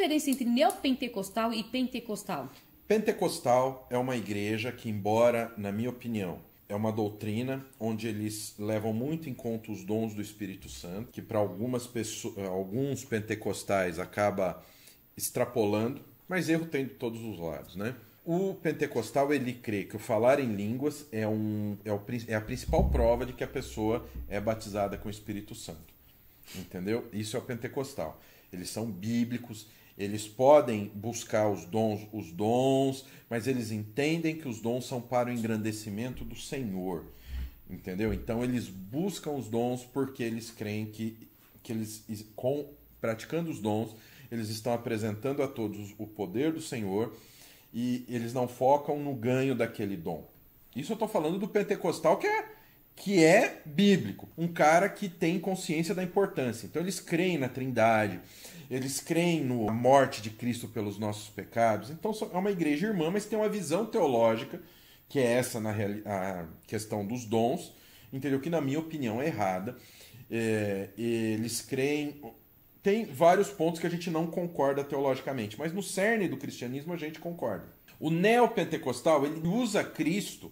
diferença entre neopentecostal e pentecostal? Pentecostal é uma igreja que, embora, na minha opinião, é uma doutrina onde eles levam muito em conta os dons do Espírito Santo, que para algumas pessoas, alguns pentecostais acaba extrapolando, mas erro tem de todos os lados, né? O pentecostal ele crê que o falar em línguas é, um, é, o, é a principal prova de que a pessoa é batizada com o Espírito Santo. Entendeu? Isso é o pentecostal. Eles são bíblicos, eles podem buscar os dons, os dons, mas eles entendem que os dons são para o engrandecimento do Senhor. Entendeu? Então eles buscam os dons porque eles creem que, que eles com praticando os dons, eles estão apresentando a todos o poder do Senhor e eles não focam no ganho daquele dom. Isso eu estou falando do pentecostal que é que é bíblico, um cara que tem consciência da importância. Então eles creem na Trindade, eles creem na morte de Cristo pelos nossos pecados. Então é uma igreja irmã, mas tem uma visão teológica que é essa na a questão dos dons, entendeu? Que na minha opinião é errada. É, eles creem tem vários pontos que a gente não concorda teologicamente, mas no cerne do cristianismo a gente concorda. O neopentecostal ele usa Cristo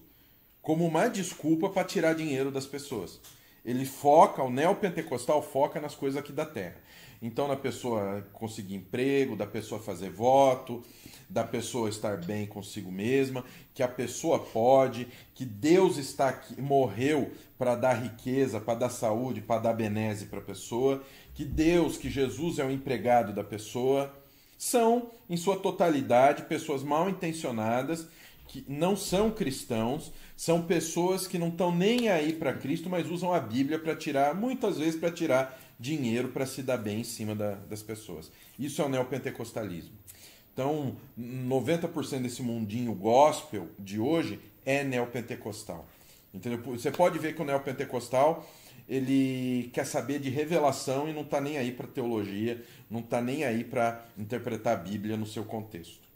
como uma desculpa para tirar dinheiro das pessoas. Ele foca, o neopentecostal foca nas coisas aqui da terra. Então, na pessoa conseguir emprego, da pessoa fazer voto, da pessoa estar bem consigo mesma, que a pessoa pode, que Deus está aqui, morreu para dar riqueza, para dar saúde, para dar benesse para a pessoa, que Deus, que Jesus é o empregado da pessoa. São, em sua totalidade, pessoas mal intencionadas que não são cristãos, são pessoas que não estão nem aí para Cristo, mas usam a Bíblia para tirar, muitas vezes para tirar dinheiro para se dar bem em cima da, das pessoas. Isso é o neopentecostalismo. Então, 90% desse mundinho gospel de hoje é neopentecostal. Entendeu? Você pode ver que o neopentecostal ele quer saber de revelação e não está nem aí para teologia, não está nem aí para interpretar a Bíblia no seu contexto.